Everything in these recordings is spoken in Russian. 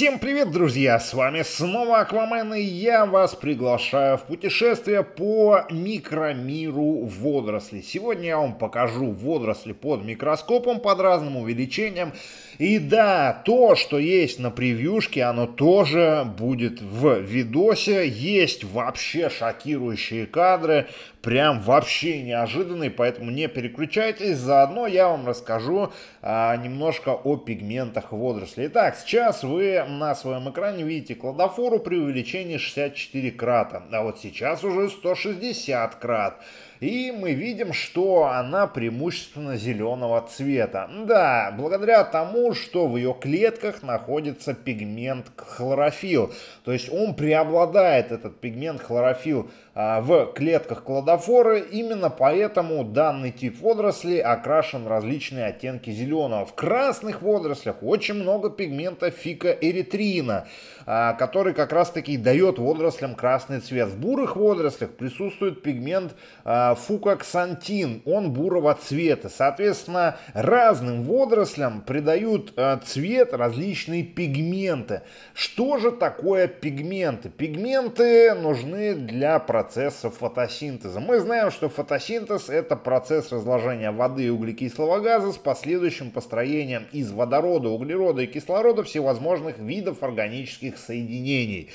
Всем привет, друзья! С вами снова Аквамен, и я вас приглашаю в путешествие по микромиру водорослей. Сегодня я вам покажу водоросли под микроскопом под разным увеличением, и да, то, что есть на превьюшке, оно тоже будет в видосе. Есть вообще шокирующие кадры, прям вообще неожиданные, поэтому не переключайтесь. Заодно я вам расскажу а, немножко о пигментах водорослей. Итак, сейчас вы на своем экране видите кладофору при увеличении 64 крата, а вот сейчас уже 160 крат. И мы видим, что она преимущественно зеленого цвета. Да, благодаря тому, что в ее клетках находится пигмент хлорофилл. То есть он преобладает, этот пигмент хлорофилл, а, в клетках кладофоры. Именно поэтому данный тип водорослей окрашен различные оттенки зеленого. В красных водорослях очень много пигмента фика эритрина а, который как раз таки дает водорослям красный цвет. В бурых водорослях присутствует пигмент а, фукоксантин, он бурого цвета. Соответственно, разным водорослям придают цвет различные пигменты. Что же такое пигменты? Пигменты нужны для процесса процесса фотосинтеза. Мы знаем, что фотосинтез – это процесс разложения воды и углекислого газа с последующим построением из водорода, углерода и кислорода всевозможных видов органических соединений.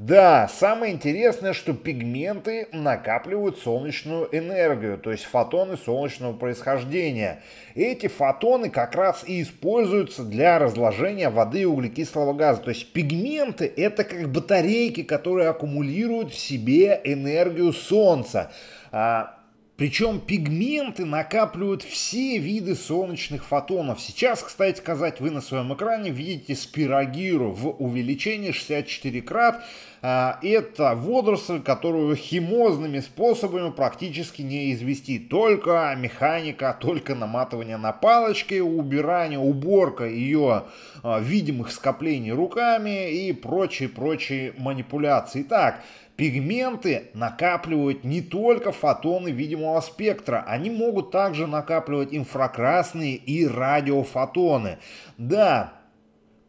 Да, самое интересное, что пигменты накапливают солнечную энергию, то есть фотоны солнечного происхождения. Эти фотоны как раз и используются для разложения воды и углекислого газа. То есть пигменты это как батарейки, которые аккумулируют в себе энергию солнца. А, причем пигменты накапливают все виды солнечных фотонов. Сейчас, кстати сказать, вы на своем экране видите спирогиру в увеличении 64 крат. А, это водоросль, которую химозными способами практически не извести. Только механика, только наматывание на палочки, убирание, уборка ее а, видимых скоплений руками и прочие-прочие манипуляции. Итак, Пигменты накапливают не только фотоны видимого спектра, они могут также накапливать инфракрасные и радиофотоны. Да,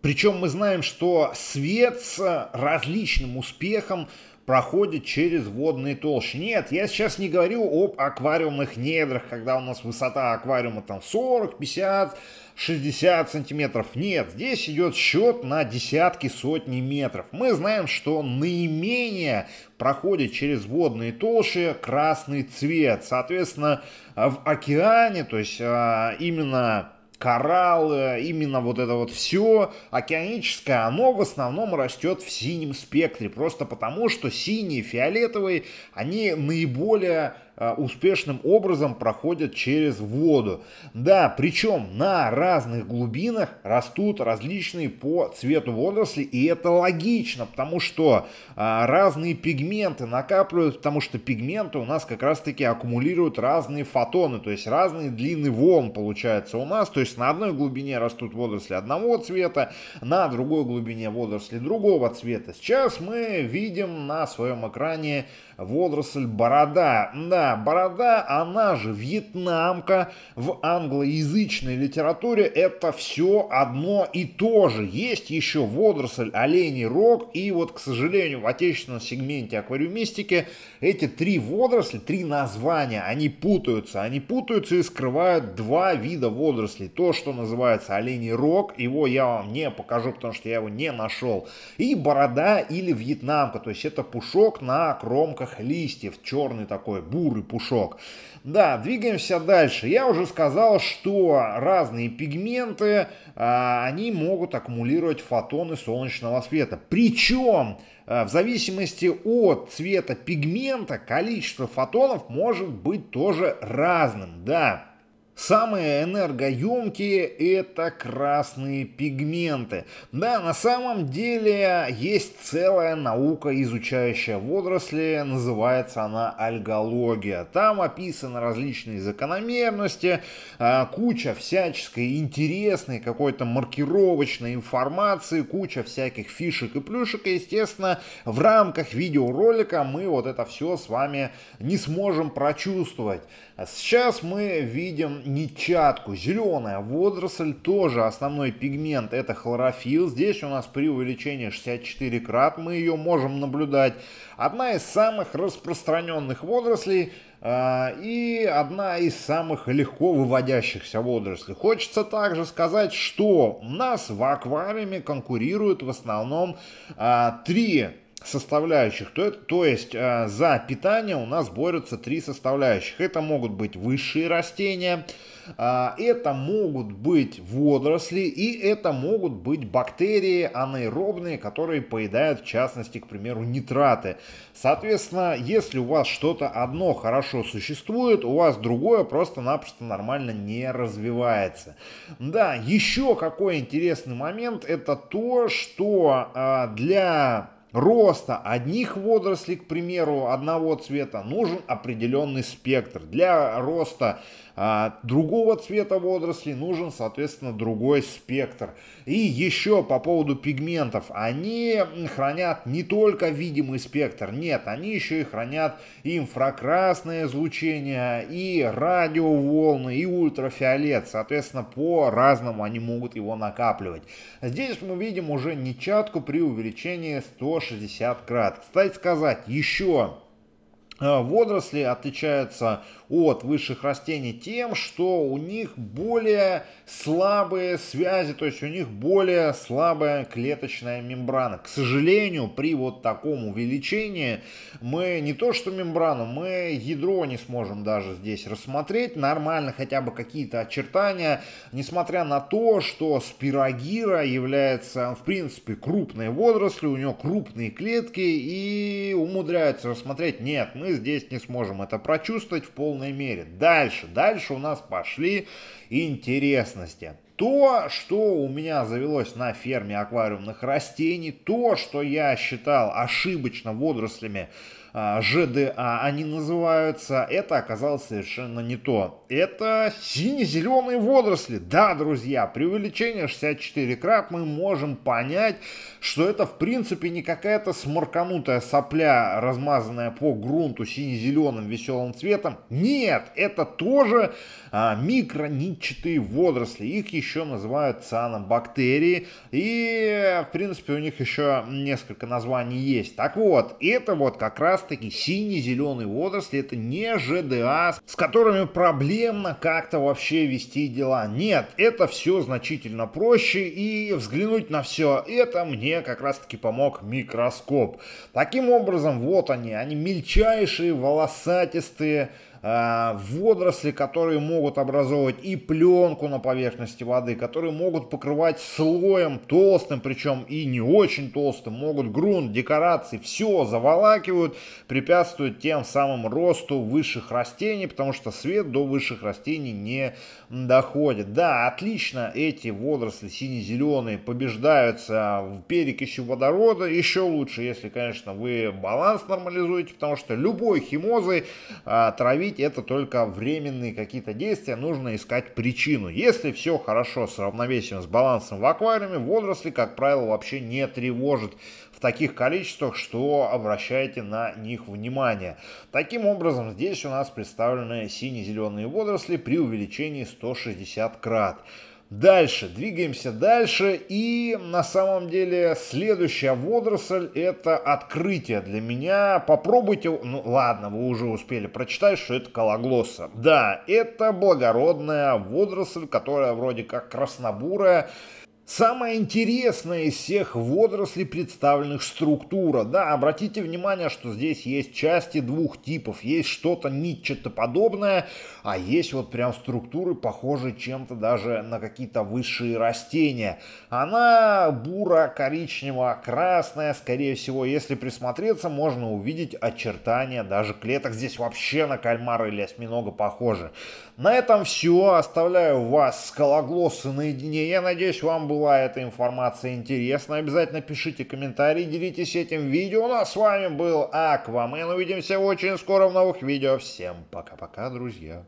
причем мы знаем, что свет с э, различным успехом проходит через водные толщи. Нет, я сейчас не говорю об аквариумных недрах, когда у нас высота аквариума там 40, 50, 60 сантиметров. Нет, здесь идет счет на десятки, сотни метров. Мы знаем, что наименее проходит через водные толщи красный цвет. Соответственно, в океане, то есть а, именно кораллы, э, именно вот это вот все океаническое, оно в основном растет в синем спектре, просто потому что синие, фиолетовые, они наиболее Э, успешным образом проходят через воду. Да, причем на разных глубинах растут различные по цвету водоросли, и это логично, потому что э, разные пигменты накапливают, потому что пигменты у нас как раз-таки аккумулируют разные фотоны, то есть разные длины волн получается у нас, то есть на одной глубине растут водоросли одного цвета, на другой глубине водоросли другого цвета. Сейчас мы видим на своем экране водоросль борода. Да, борода, она же вьетнамка в англоязычной литературе это все одно и то же. Есть еще водоросль, оленей рог и вот, к сожалению, в отечественном сегменте аквариумистики эти три водоросли, три названия, они путаются. Они путаются и скрывают два вида водорослей. То, что называется оленей рог, его я вам не покажу, потому что я его не нашел. И борода или вьетнамка, то есть это пушок на кромках опавших листьев, черный такой бурый пушок. Да, двигаемся дальше. Я уже сказал, что разные пигменты, а, они могут аккумулировать фотоны солнечного света. Причем а, в зависимости от цвета пигмента количество фотонов может быть тоже разным, да. Самые энергоемкие это красные пигменты. Да, на самом деле есть целая наука, изучающая водоросли, называется она альгология. Там описаны различные закономерности, а, куча всяческой интересной какой-то маркировочной информации, куча всяких фишек и плюшек. И, естественно, в рамках видеоролика мы вот это все с вами не сможем прочувствовать. Сейчас мы видим нечатку. Зеленая водоросль тоже основной пигмент, это хлорофилл. Здесь у нас при увеличении 64 крат мы ее можем наблюдать. Одна из самых распространенных водорослей а, и одна из самых легко выводящихся водорослей. Хочется также сказать, что у нас в аквариуме конкурируют в основном а, три составляющих. То, то есть э, за питание у нас борются три составляющих. Это могут быть высшие растения, э, это могут быть водоросли и это могут быть бактерии анаэробные, которые поедают в частности, к примеру, нитраты. Соответственно, если у вас что-то одно хорошо существует, у вас другое просто-напросто нормально не развивается. Да, еще какой интересный момент это то, что э, для роста одних водорослей, к примеру, одного цвета, нужен определенный спектр. Для роста а, другого цвета водоросли нужен, соответственно, другой спектр. И еще по поводу пигментов. Они хранят не только видимый спектр, нет, они еще и хранят инфракрасное излучение, и радиоволны, и ультрафиолет. Соответственно, по-разному они могут его накапливать. Здесь мы видим уже нечатку при увеличении 160 крат. Кстати сказать, еще Э, водоросли отличаются от высших растений тем, что у них более слабые связи, то есть у них более слабая клеточная мембрана. К сожалению, при вот таком увеличении мы не то что мембрану, мы ядро не сможем даже здесь рассмотреть, нормально хотя бы какие-то очертания, несмотря на то, что спирогира является в принципе крупной водоросли, у нее крупные клетки и умудряются рассмотреть, нет, мы мы здесь не сможем это прочувствовать в полной мере. Дальше, дальше у нас пошли интересности то, что у меня завелось на ферме аквариумных растений, то, что я считал ошибочно водорослями ЖДА, а они называются, это оказалось совершенно не то. Это сине-зеленые водоросли. Да, друзья, при увеличении 64 крат мы можем понять, что это в принципе не какая-то сморканутая сопля, размазанная по грунту сине-зеленым веселым цветом. Нет, это тоже а, микронитчатые водоросли. Их еще еще называют цианобактерии. И, в принципе, у них еще несколько названий есть. Так вот, это вот как раз-таки сине-зеленые водоросли, это не ЖДА, с которыми проблемно как-то вообще вести дела. Нет, это все значительно проще, и взглянуть на все это мне как раз-таки помог микроскоп. Таким образом, вот они, они мельчайшие, волосатистые, Э, водоросли, которые могут образовывать и пленку на поверхности воды, которые могут покрывать слоем толстым, причем и не очень толстым, могут грунт, декорации, все заволакивают, препятствуют тем самым росту высших растений, потому что свет до высших растений не доходит. Да, отлично эти водоросли сине-зеленые побеждаются в перекиси водорода, еще лучше, если, конечно, вы баланс нормализуете, потому что любой химозой э, травить говорить, это только временные какие-то действия, нужно искать причину. Если все хорошо с равновесием, с балансом в аквариуме, водоросли, как правило, вообще не тревожит в таких количествах, что обращаете на них внимание. Таким образом, здесь у нас представлены сине-зеленые водоросли при увеличении 160 крат. Дальше, двигаемся дальше. И на самом деле следующая водоросль это открытие для меня. Попробуйте, ну ладно, вы уже успели прочитать, что это кологлосса. Да, это благородная водоросль, которая вроде как краснобурая, Самая интересная из всех водорослей представленных структура. Да, обратите внимание, что здесь есть части двух типов. Есть что-то нитчатоподобное, а есть вот прям структуры, похожие чем-то даже на какие-то высшие растения. Она бура, коричневая, красная, скорее всего. Если присмотреться, можно увидеть очертания даже клеток. Здесь вообще на кальмара или осьминога похоже. На этом все. Оставляю вас с Кологлосса наедине. Я надеюсь, вам была эта информация интересна. Обязательно пишите комментарии, делитесь этим видео. У ну, нас с вами был Аквамен. Увидимся очень скоро в новых видео. Всем пока-пока, друзья.